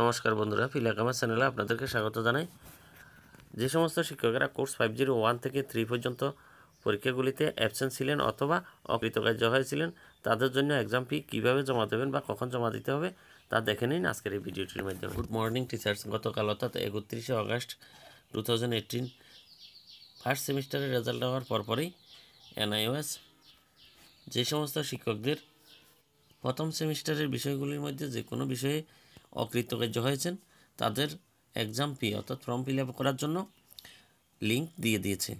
নমস্কার বন্ধুরা ফিলাকামা আমার চ্যানেলে আপনাদেরকে স্বাগত জানাই যে সমস্ত শিক্ষকেরা কোর্স ফাইভ জিরো ওয়ান থেকে থ্রি পর্যন্ত পরীক্ষাগুলিতে অ্যাবসেন্ট ছিলেন অথবা অকৃতকার্য হয়েছিলেন তাদের জন্য এক্সাম ফি কীভাবে জমা দেবেন বা কখন জমা দিতে হবে তা দেখে নিন আজকের এই ভিডিওটির মাধ্যমে গুড মর্নিং টিচার্স গতকাল অর্থাৎ একত্রিশে August two thousand eighteen first সেমিস্টারের রেজাল্ট হওয়ার পরপরই এনআইওএস যে সমস্ত শিক্ষকদের প্রথম সেমিস্টারের বিষয়গুলির মধ্যে যে কোনো বিষয়ে অকৃতকার্য হয়েছেন তাদের এক্সাম ফি অর্থাৎ ফর্ম ফিল করার জন্য লিঙ্ক দিয়ে দিয়েছে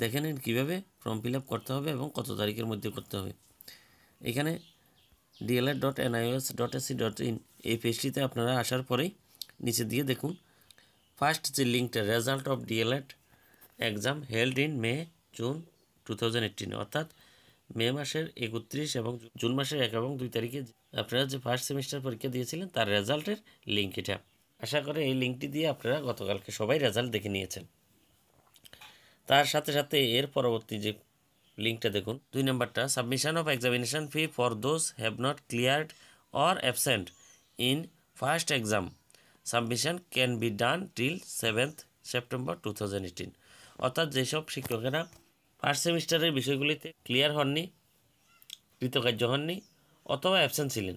দেখে নিন কীভাবে ফর্ম ফিল করতে হবে এবং কত তারিখের মধ্যে করতে হবে এখানে DLA dot NIS dot AC dot in এই পেজটিতে আপনারা আসার পরেই নিচে দিয়ে দেখুন ফার্স্ট যে লিঙ্কটা result of DElEd exam held in May June two অর্থাৎ মে মাসের একত্রিশ এবং জুন মাসের এক এবং দুই তারিখে আপনারা যে ফার্স্ট সেমিস্টার পরীক্ষা দিয়েছিলেন তার রেজাল্টের লিঙ্ক এটা আশা করে এই লিঙ্কটি দিয়ে আপনারা গতকালকে সবাই রেজাল্ট দেখে নিয়েছেন তার সাথে সাথে এর পরবর্তী যে লিঙ্কটা দেখুন দুই নম্বরটা submission of examination fee for those have not cleared or absent in first exam submission can be done till seventh September two thousand eighteen অর্থাৎ যেসব শিক্ষকেরা ফার্স্ট সেমিস্টারের বিষয়গুলিতে ক্লিয়ার হননি কৃতকার্য হননি অথবা অ্যাবসেন্ট ছিলেন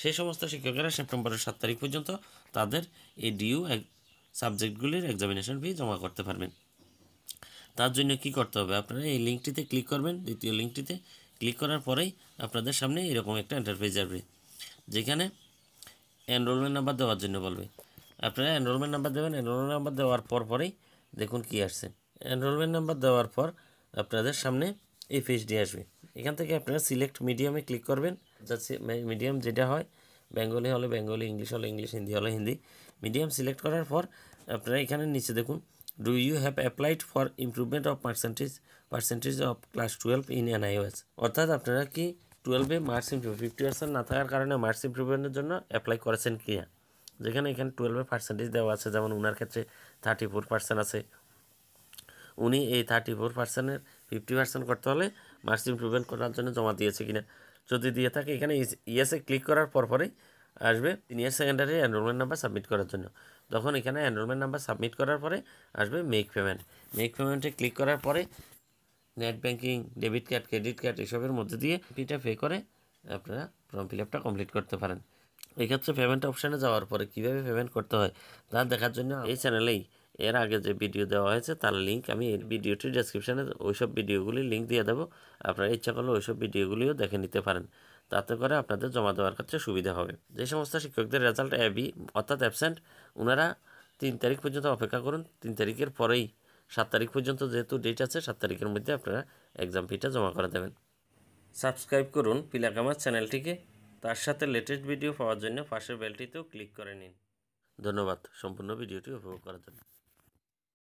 সেই সমস্ত শিক্ষকেরা সেপ্টেম্বরের সাত তারিখ পর্যন্ত তাদের এই ডিউ সাবজেক্টগুলির এক্সামিনেশন ফি জমা করতে পারবেন তার জন্য কি করতে হবে আপনারা এই লিঙ্কটিতে ক্লিক করবেন দ্বিতীয় লিঙ্কটিতে ক্লিক করার পরেই আপনাদের সামনে এরকম একটা এন্টারপ্রাইজ আসবে যেখানে এনরোলমেন্ট নাম্বার দেওয়ার জন্য বলবে আপনারা এনরোলমেন্ট নাম্বার দেবেন এনরোলমেন্ট নাম্বার দেওয়ার পর পরেই দেখুন কি আসছে এনরোলমেন্ট নাম্বার দেওয়ার পর আপনাদের সামনে এই পেজটি আসবে এখান থেকে আপনারা সিলেক্ট মিডিয়ামে ক্লিক করবেন যাচ্ছে মিডিয়াম যেটা হয় বেঙ্গলি হলে বেঙ্গলি ইংলিশ হলে ইংলিশ হিন্দি হলে হিন্দি মিডিয়াম সিলেক্ট করার পর আপনারা এখানে নিচে দেখুন do you have applied for improvement of percentage percentage of class twelve in NIOS অর্থাৎ আপনারা কি টুয়েলভে মার্কস ইম্প্রুভ ফিফটি পার্সেন্ট না থাকার কারণে মার্কস ইম্প্রুভমেন্টের জন্য অ্যাপ্লাই করেছেন কিনা যেখানে এখানে টুয়েলভে পার্সেন্টেজ দেওয়া আছে যেমন ওনার ক্ষেত্রে থার্টি ফোর পার্সেন্ট আছে উনি এই থার্টি ফোর পার্সেন্টের ফিফটি পার্সেন্ট করতে হলে মার্কস ইম্প্রুভমেন্ট করার জন্য জমা দিয়েছে কিনা যদি দিয়ে থাকে এখানে ইয়েসে ক্লিক করার পরপরেই আসবে senior secondary enrolment number submit করার জন্য তখন এখানে অ্যানরোলমেন্ট নাম্বার সাবমিট করার পরে আসবে মেক পেমেন্ট মেক পেমেন্টে ক্লিক করার পরে net banking debit card credit card এসবের মধ্যে দিয়ে ফিটা পে করে আপনারা ফর্ম ফিল আপটা কমপ্লিট করতে পারেন এক্ষেত্রে পেমেন্ট অপশানে যাওয়ার পরে কীভাবে পেমেন্ট করতে হয় তা দেখার জন্য এই চ্যানেলেই এর আগে যে ভিডিও দেওয়া হয়েছে তার লিঙ্ক আমি ভিডিওটি ভিডিওটির ওই ওইসব ভিডিওগুলি লিঙ্ক দিয়ে দেবো আপনারা ইচ্ছা করলে ওইসব ভিডিওগুলিও দেখে নিতে পারেন তাতে করে আপনাদের জমা দেওয়ার ক্ষেত্রে সুবিধা হবে যে সমস্ত শিক্ষকদের রেজাল্ট অ্যাবি অর্থাৎ অ্যাবসেন্ট ওনারা তিন তারিখ পর্যন্ত অপেক্ষা করুন তিন তারিখের পরেই সাত তারিখ পর্যন্ত যেহেতু ডেট আছে সাত তারিখের মধ্যে আপনারা এক্সাম ফিটা জমা করে দেবেন সাবস্ক্রাইব করুন পিলাকামার চ্যানেলটিকে তার সাথে লেটেস্ট ভিডিও পাওয়ার জন্য পাশের বেলটিতেও ক্লিক করে নিন ধন্যবাদ সম্পূর্ণ ভিডিওটি উপভোগ করার জন্য